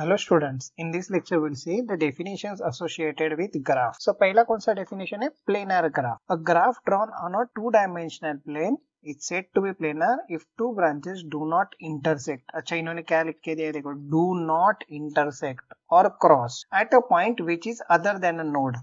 Hello students, in this lecture we'll see the definitions associated with graph. So, paila konsa definition is planar graph. A graph drawn on a two-dimensional plane is said to be planar if two branches do not intersect. Achha, inhoni kya likhke diya dekho? Do not intersect or cross at a point which is other than a node.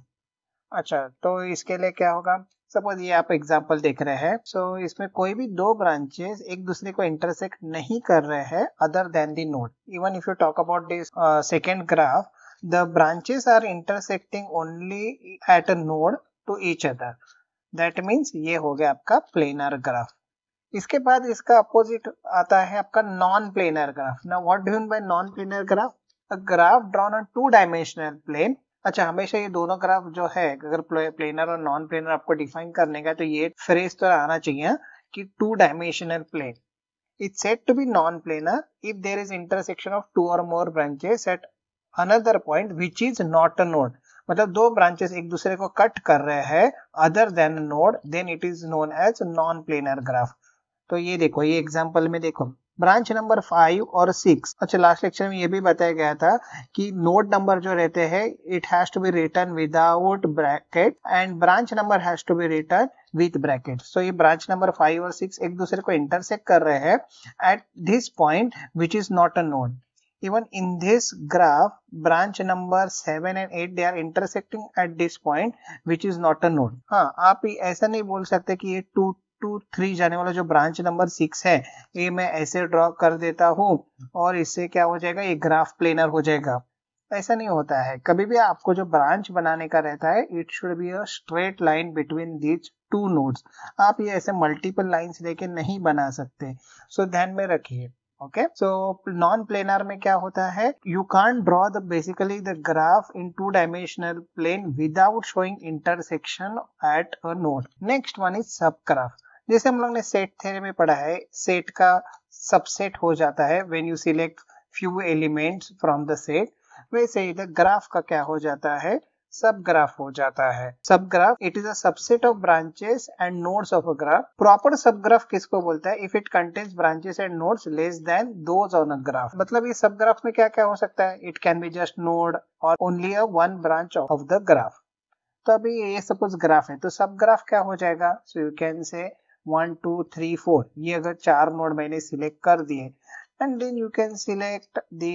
Achha, to iske liye kya hoga? Suppose ये आप example देख रहे हैं सो so, इसमें कोई भी दो branches एक दूसरे को इंटरसेक्ट नहीं कर रहे हैं other than the node even if you talk about this second graph the branches are intersecting only at a node to each other that means ये हो गया आपका प्लेनर ग्राफ इसके बाद इसका अपोजिट आता है आपका नॉन प्लेनर ग्राफ ना what done by non planar graph a graph drawn on two dimensional plane अच्छा हमेशा ये दोनों ग्राफ जो है अगर प्लेनर और नॉन प्लेनर आपको डिफाइन करने का तो ये फ्रेज तो आना चाहिए कि two dimensional plane it's set to be non planar if there is intersection of two और more branches at another point which is not a node मतलब दो ब्रांचेस एक दूसरे को कट कर रहे हैं other than node then it is known as non planar graph तो ये देखो ये एग्जाम्पल में देखो ब्रांच नंबर फाइव और सिक्स अच्छा लास्ट लेक्चर में ये भी बताया गया था कि नोट नंबर जो रहते हैं it has to be written without bracket and branch number has to be written with bracket so ये ब्रांच नंबर फाइव और सिक्स एक दूसरे को इंटरसेक्ट कर रहे हैं at this point which is not a node even in this graph branch number 7 and 8 they are intersecting at this point which is not a node हाँ आप ऐसा नहीं बोल सकते कि ये two टू थ्री जाने वाला जो ब्रांच नंबर सिक्स है ये मैं ऐसे ड्रॉ कर देता हूँ और इससे क्या हो जाएगा ये ग्राफ प्लेनर हो जाएगा ऐसा नहीं होता है कभी भी आपको जो ब्रांच बनाने का रहता है it should be a straight line between these two nodes आप ये ऐसे मल्टीपल लाइंस लेके नहीं बना सकते सो so, ध्यान में रखिए ओके सो नॉन प्लेनर में क्या होता है you can draw the basically the graph in two dimensional plane without showing intersection at a node next one is sub graph जैसे हम लोग ने सेट थ्योरी में पढ़ा है सेट का सबसेट हो जाता है when you select few elements from the set वैसे ही ग्राफ का क्या हो जाता है सब ग्राफ हो जाता है sub graph it is a subset of branches and nodes of a graph proper sub graph किसको बोलता है if it contains branches and nodes less than those on a graph मतलब ये सब ग्राफ में क्या क्या हो सकता है it can be just node और only a one branch of the graph तो अभी ये सपोज ग्राफ है तो सब ग्राफ क्या हो जाएगा so you can say one two three four ये अगर चार नोड मैंने सिलेक्ट कर दिए and then you can select the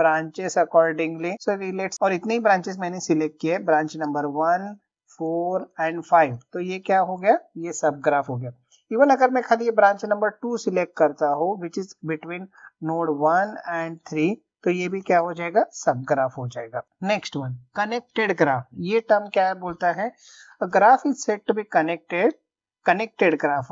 branches accordingly so रिलेट्स और इतने ही ब्रांचेस मैंने सिलेक्ट किए branch number one four and five तो ये क्या हो गया ये सब ग्राफ हो गया इवन अगर मैं खाली ये ब्रांच नंबर टू सिलेक्ट करता हूँ which is between node one and three तो ये भी क्या हो जाएगा सब ग्राफ हो जाएगा नेक्स्ट वन कनेक्टेड ग्राफ ये टर्म क्या है बोलता है graph is set to be connected connected graph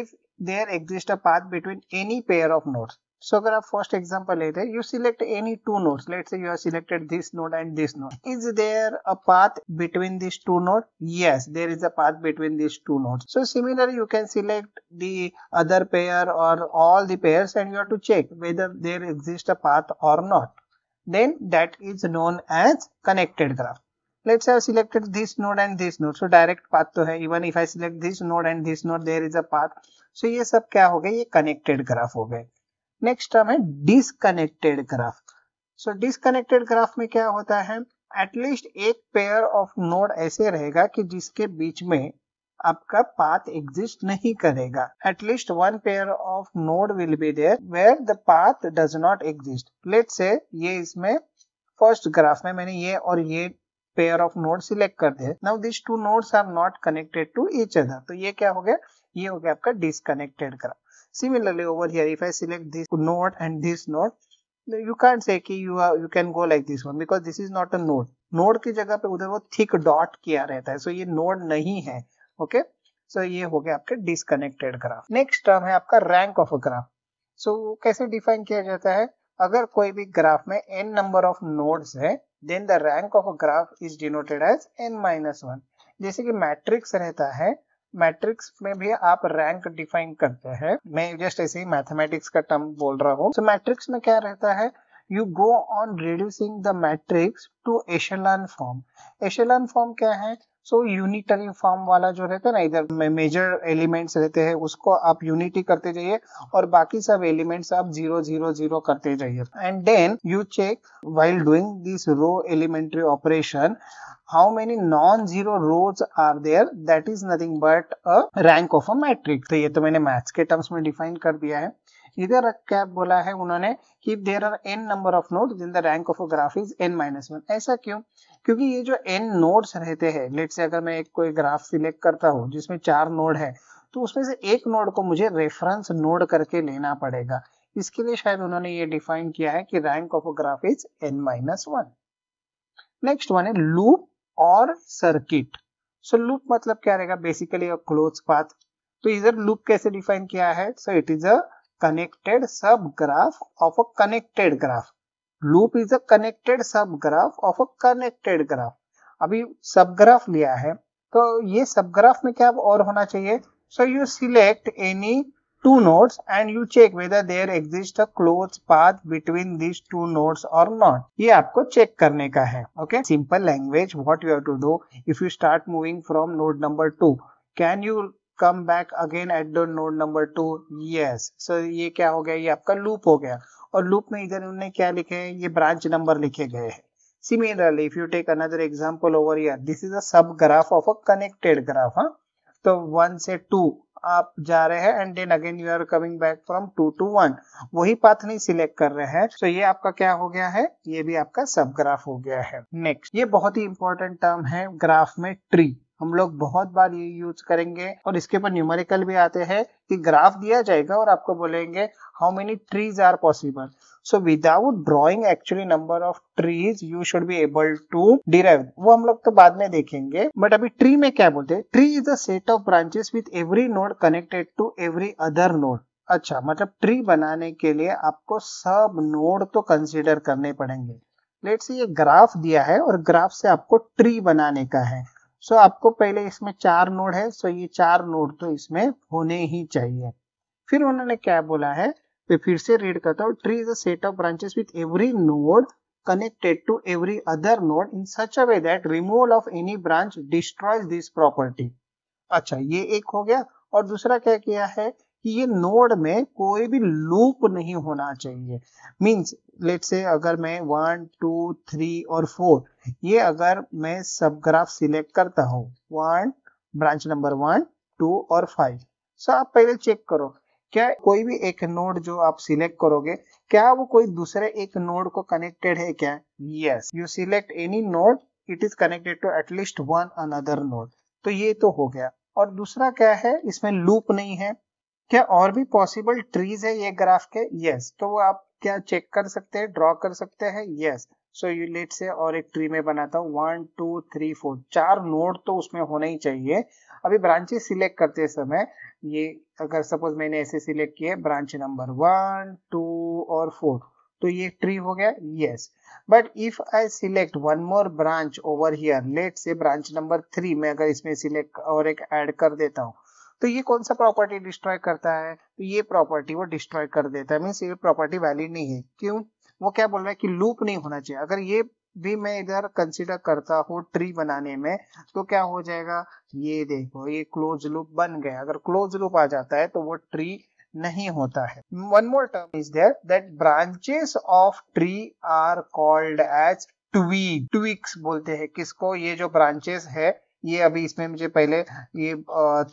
if there exists a path between any pair of nodes. So graph first example लेते you select any two nodes let's say you have selected this node and this node is there a path between these two nodes yes there is a path between these two nodes so similarly you can select the other pair or all the pairs and you have to check whether there exists a path or not then that is known as connected graph let's have selected this node and this node so direct path to hai even if I select this node and this node there is a path so ye sab kya ho gaya ye connected graph ho gaya next term hai disconnected graph so disconnected graph mein में क्या होता है at least एक pair of node ऐसे रहेगा कि जिसके बीच में आपका पाथ एग्जिस्ट नहीं करेगा at least one pair of node will be there where the path does not exist let say ये इसमें फर्स्ट ग्राफ में मैंने ये और ये पेयर ऑफ नोड सिलेक्ट करते हैं now this two nodes are not connected to each other तो ये क्या हो गया ये हो गया आपका disconnected graph similarly over here if i select this node and this node you can't say कि you are, you can go like this one because this is not a node node की जगह पे उधर वो thick dot किया रहता है so ये node नहीं है ओके okay? सो so, ये हो गया आपका डिसकनेक्टेड ग्राफ नेक्स्ट टर्म है आपका rank of a graph so कैसे डिफाइन किया जाता है अगर कोई भी ग्राफ में एन नंबर ऑफ नोड्स है then the rank of a graph is denoted as N minus one जैसे कि मैट्रिक्स रहता है मैट्रिक्स में भी आप रैंक डिफाइन करते हैं मैं जस्ट ऐसे ही मैथमेटिक्स का टर्म बोल रहा हूँ मैट्रिक्स मैट्रिक्स में क्या रहता है you go on reducing the matrix to echelon form echelon form क्या है सो यूनिटरी फॉर्म वाला जो रहता है ना इधर मेजर एलिमेंट्स रहते हैं उसको आप यूनिटी करते जाइए और बाकी सब एलिमेंट्स आप जीरो जीरो जीरो करते जाइए and then you check while doing this row elementary operation how many non-zero rows are there that is nothing but a rank of a matrix तो ये तो मैंने मैथ्स के टर्म्स में define कर दिया है इधर क्या बोला है उन्होंने कि there are N number of node in the rank of graph is N minus one ऐसा क्यों क्योंकि ये जो एन नोड्स रहते हैं लेट से अगर मैं एक कोई ग्राफ सिलेक्ट करता हूँ जिसमें चार नोड है तो उसमें से एक नोड को मुझे रेफरेंस नोड करके लेना पड़ेगा इसके लिए शायद उन्होंने ये डिफाइन किया है कि rank of graph is N minus one next one है लूप और सर्किट सो लूप मतलब क्या रहेगा बेसिकली अ क्लोज पाथ तो इधर लूप कैसे डिफाइन किया है so it is a connected subgraph of a connected graph loop is a connected subgraph of a connected graph अभी सबग्राफ लिया है तो ये सबग्राफ में क्या और होना चाहिए so you select any two nodes and you check whether there exists a close path between these two nodes or not. ये आपको check करने का है okay? Simple language what you have to do if you start moving from node number two. Can you come back again at the node number two yes so ये क्या हो गया ये आपका लूप हो गया और लूप में इधर उन्होंने क्या लिखे हैं ये ब्रांच नंबर लिखे गए हैं if you take another example over over this is a sub graph of a connected graph huh? तो वन से टू आप जा रहे हैं and then again you are coming back from two to one वही पाथ नहीं select कर रहे हैं तो ये आपका क्या हो गया है ये भी आपका सब ग्राफ हो गया है नेक्स्ट ये बहुत ही इंपॉर्टेंट टर्म है ग्राफ में ट्री हम लोग बहुत बार ये यूज करेंगे और इसके ऊपर न्यूमेरिकल भी आते हैं कि ग्राफ दिया जाएगा और आपको बोलेंगे how many trees are possible so without drawing actually number of trees you should be able to derive वो हम लोग तो बाद में देखेंगे बट अभी ट्री में क्या बोलते हैं tree is a set of branches with every node connected to every other node अच्छा मतलब ट्री बनाने के लिए आपको सब नोड तो कंसिडर करने पड़ेंगे लेट से ये ग्राफ दिया है और ग्राफ से आपको ट्री बनाने का है सो आपको पहले इसमें चार नोड है सो ये चार नोड तो इसमें होने ही चाहिए फिर उन्होंने क्या बोला है तो फिर से रीड करता हूँ tree is a set of branches with every node connected to every other node in such a way that removal of any branch destroy this property अच्छा ये एक हो गया और दूसरा क्या किया है कि ये नोड में कोई भी लूप नहीं होना चाहिए मीन्स लेट से अगर मैं वन टू थ्री और फोर ये अगर मैं सब ग्राफ सिलेक्ट करता हूँ one branch number one two और फाइव सो आप पहले चेक करो क्या कोई भी एक नोड जो आप सिलेक्ट करोगे क्या वो कोई दूसरे एक नोड को कनेक्टेड है क्या yes you select any node it is connected to at least one another node तो ये तो हो गया और दूसरा क्या है इसमें लूप नहीं है क्या और भी पॉसिबल ट्रीज है ये ग्राफ के यस yes. तो वो आप क्या चेक कर सकते हैं ड्रॉ कर सकते हैं यस सो यू लेट से और एक ट्री में बनाता हूँ वन टू थ्री फोर चार नोड तो उसमें होना ही चाहिए अभी ब्रांचेस सिलेक्ट करते समय ये अगर सपोज मैंने ऐसे सिलेक्ट किए ब्रांच नंबर वन टू और फोर तो ये ट्री हो गया yes but if I select one more branch over here let say branch number three में अगर इसमें सिलेक्ट और एक ऐड कर देता हूँ तो ये कौन सा प्रॉपर्टी डिस्ट्रॉय करता है तो ये प्रॉपर्टी वो डिस्ट्रॉय कर देता है मीन्स ये प्रॉपर्टी वैलिड नहीं है क्यों वो क्या बोल रहा है कि लूप नहीं होना चाहिए अगर ये भी मैं इधर कंसिडर करता हूँ ट्री बनाने में तो क्या हो जाएगा ये देखो ये क्लोज लूप बन गया अगर क्लोज लूप आ जाता है तो वो ट्री नहीं होता है one more term is there that branches of tree are called as twig twigs बोलते हैं किसको ये जो ब्रांचेस है ये अभी इसमें मुझे पहले ये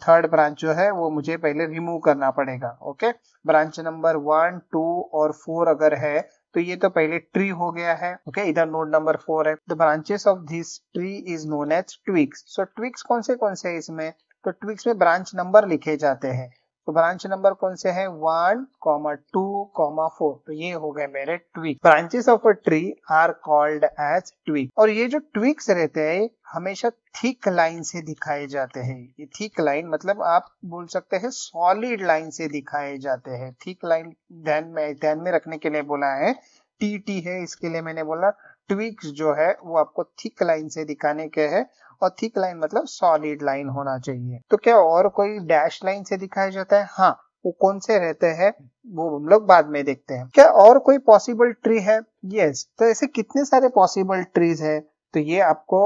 थर्ड ब्रांच जो है वो मुझे पहले रिमूव करना पड़ेगा okay branch number one two और फोर अगर है तो ये तो पहले ट्री हो गया है ओके इधर नोड नंबर फोर है the branches of this tree is known as twigs so twigs कौन से कौन से है इसमें तो ट्विक्स में ब्रांच नंबर लिखे जाते हैं तो ब्रांच नंबर कौन से हैं one comma two comma four तो ये हो गए मेरे twig branches of a tree are called as twig और ये जो ट्विक्स रहते हैं हमेशा थिक लाइन से दिखाए जाते हैं ये थिक लाइन मतलब आप बोल सकते हैं सॉलिड लाइन से दिखाए जाते हैं थिक लाइन ध्यान में ध्यान में रखने के लिए बोला है टी टी है इसके लिए मैंने बोला ट्विक्स जो है वो आपको थिक लाइन से दिखाने के है और थिक लाइन मतलब सॉलिड लाइन होना चाहिए तो क्या और कोई डैश लाइन से दिखाया जाता है हाँ वो कौन से रहते हैं वो हम लोग बाद में देखते हैं क्या और कोई पॉसिबल ट्री है यस yes. तो ऐसे कितने सारे पॉसिबल ट्रीज है तो ये आपको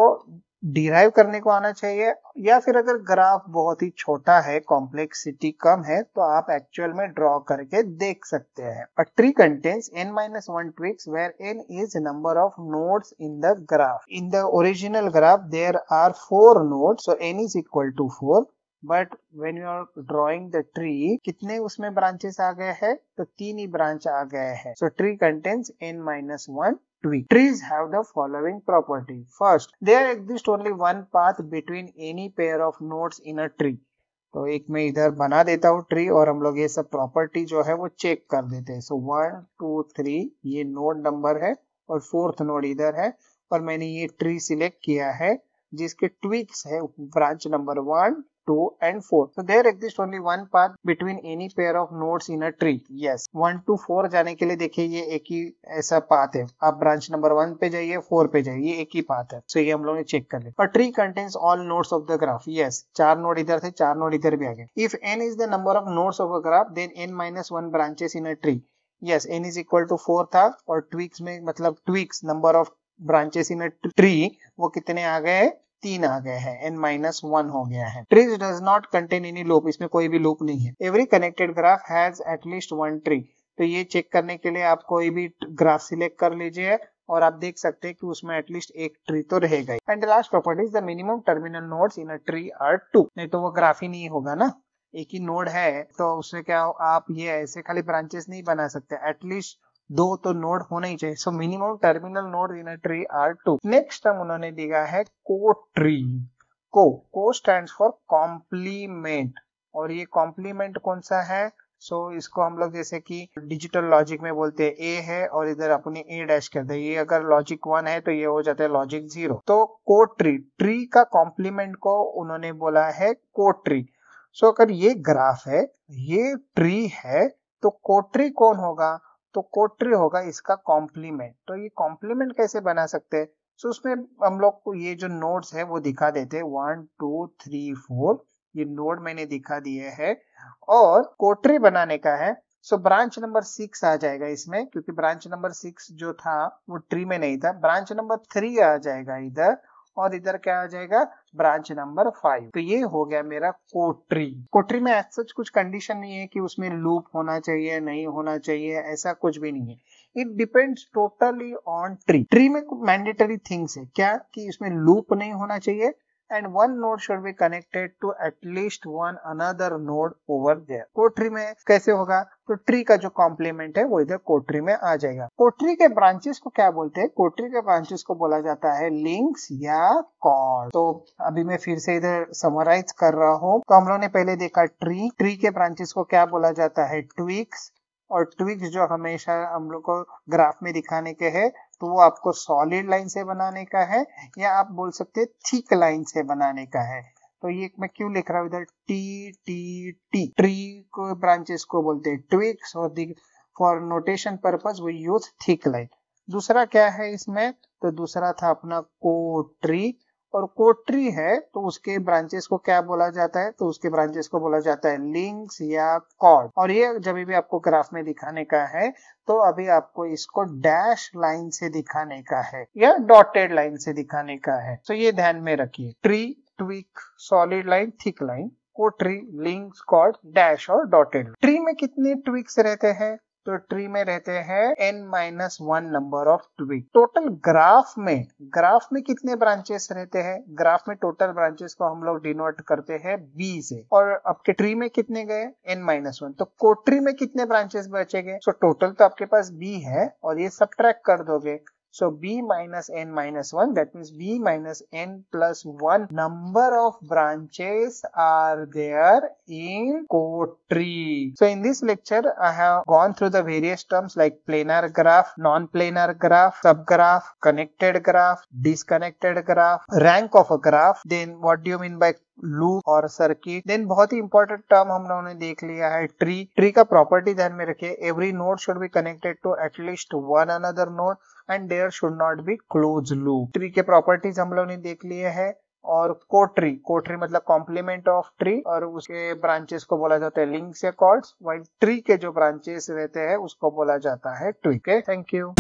डिराइव करने को आना चाहिए या फिर अगर ग्राफ बहुत ही छोटा है कॉम्प्लेक्सिटी कम है तो आप एक्चुअल में ड्रॉ करके देख सकते हैं a tree contains N minus one twigs where N is number of nodes in the graph in the original graph there are four nodes so N is equal to four but when you are drawing the tree कितने उसमें branches आ गए हैं तो तीन ही branch आ गए हैं so tree contains N minus one trees have the following property first they are exist only one path between any pair of nodes in a tree तो एक मैं इधर बना देता हूँ ट्री और हम लोग ये सब प्रॉपर्टी जो है वो चेक कर देते हैं सो वन टू थ्री ये नोड नंबर है और फोर्थ नोड इधर है और मैंने ये ट्री सिलेक्ट किया है जिसके ट्विक्स है branch number one two and four. So there exists only one path between any pair of nodes in a tree. Yes. one to four जाने के लिए देखिए ये एक ही ऐसा path है आप ब्रांच नंबर one पे जाइए four पे जाइए ये एक ही path है so ये हम लोगों ने check कर लिया But tree contains all nodes of the graph yes चार node इधर थे चार node इधर भी आ गए if N is the number of nodes of a graph then N minus one branches in a tree yes N is equal to four था और ट्विक्स में मतलब tweaks number of branches in a tree वो कितने आ गए तीन आ गया है एन माइनस वन हो गया है trees does not contain any loop इसमें कोई भी लूप नहीं है every connected graph has at least one tree तो ये चेक करने के लिए आप कोई भी ग्राफ सिलेक्ट कर लीजिए और आप देख सकते हैं कि उसमें एटलीस्ट एक ट्री तो रहेगा and last property the minimum terminal nodes in a tree are two नहीं तो वो ग्राफ ही नहीं होगा ना एक ही नोड है तो उससे क्या हो आप ये ऐसे खाली ब्रांचेस नहीं बना सकते एटलीस्ट दो तो नोड होना ही चाहिए so minimum terminal node in a tree are two next हम उन्होंने दिया है को ट्री को को स्टैंड फॉर कॉम्प्लीमेंट और ये कॉम्प्लीमेंट कौन सा है सो so, इसको हम लोग जैसे कि डिजिटल लॉजिक में बोलते हैं ए है और इधर अपने ए डैश करते हैं ये अगर लॉजिक वन है तो ये हो जाता है लॉजिक जीरो तो को ट्री ट्री का कॉम्प्लीमेंट को उन्होंने बोला है को ट्री सो so, अगर ये ग्राफ है ये ट्री है तो कोट्री कौन होगा तो कोट्री होगा इसका कॉम्प्लीमेंट तो ये कॉम्प्लीमेंट कैसे बना सकते हैं सो उसमें हम लोग को ये जो नोड्स है वो दिखा देते हैं वन टू थ्री फोर ये नोड मैंने दिखा दिए है और कोटरी बनाने का है सो ब्रांच नंबर सिक्स आ जाएगा इसमें क्योंकि ब्रांच नंबर सिक्स जो था वो ट्री में नहीं था ब्रांच नंबर थ्री आ जाएगा इधर और इधर क्या आ जाएगा ब्रांच नंबर फाइव तो ये हो गया मेरा कोट्री कोट्री में सच कुछ कंडीशन नहीं है कि उसमें लूप होना चाहिए नहीं होना चाहिए ऐसा कुछ भी नहीं है it depends totally on tree tree में मैंडेटरी थिंग्स है क्या कि इसमें लूप नहीं होना चाहिए and one node should be connected to at least one another node over there. कोटरी में कैसे होगा तो ट्री का जो कॉम्प्लीमेंट है वो इधर कोटरी में आ जाएगा कोटरी के ब्रांचेस को क्या बोलते हैं कोटरी के ब्रांचेस को बोला जाता है लिंक्स या कॉर्ड तो अभी मैं फिर से इधर समराइज कर रहा हूँ तो हम लोगों ने पहले देखा ट्री ट्री के ब्रांचेस को क्या बोला जाता है ट्विक्स और ट्विक्स जो हमेशा हम लोग को ग्राफ में दिखाने के है तो वो आपको सॉलिड लाइन से बनाने का है या आप बोल सकते हैं थिक लाइन से बनाने का है तो ये मैं क्यों लिख रहा हूं इधर टी टी टी ट्री को ब्रांचेस को बोलते हैं ट्विक्स और for notation purpose we use thick line दूसरा क्या है इसमें तो दूसरा था अपना को ट्री और कोटरी है तो उसके ब्रांचेस को क्या बोला जाता है तो उसके ब्रांचेस को बोला जाता है लिंक्स या कॉर्ड और ये जब भी आपको ग्राफ में दिखाने का है तो अभी आपको इसको डैश लाइन से दिखाने का है या डॉटेड लाइन से दिखाने का है तो ये ध्यान में रखिए tree twig solid line thick line tree links chord dash और डॉटेड ट्री में कितने ट्विक्स रहते हैं तो ट्री में रहते हैं N minus one number of tree total graph में ग्राफ में कितने ब्रांचेस रहते हैं ग्राफ में टोटल ब्रांचेस को हम लोग डिनोट करते हैं बी से और आपके ट्री में कितने गए एन माइनस वन तो कोट्री में कितने ब्रांचेस गए सो टोटल तो आपके पास बी है और ये सब कर दोगे So b minus n minus 1, that means b minus n plus 1 number of branches are there in code tree. So in this lecture, I have gone through the various terms like planar graph, non-planar graph, subgraph, connected graph, disconnected graph, rank of a graph. Then what do you mean by loop और circuit then बहुत ही important term हम लोगों ने देख लिया है tree tree का प्रॉपर्टी ध्यान में रखिए every node should be connected to at least one another node and there should not be close loop tree के प्रॉपर्टीज हम लोगों ने देख लिए है और कोट्री कोट्री मतलब कॉम्प्लीमेंट ऑफ ट्री और उसके ब्रांचेस को बोला जाता है लिंक्स या कॉर्ड्स वाइल ट्री के जो ब्रांचेस रहते हैं उसको बोला जाता है ट्री के थैंक यू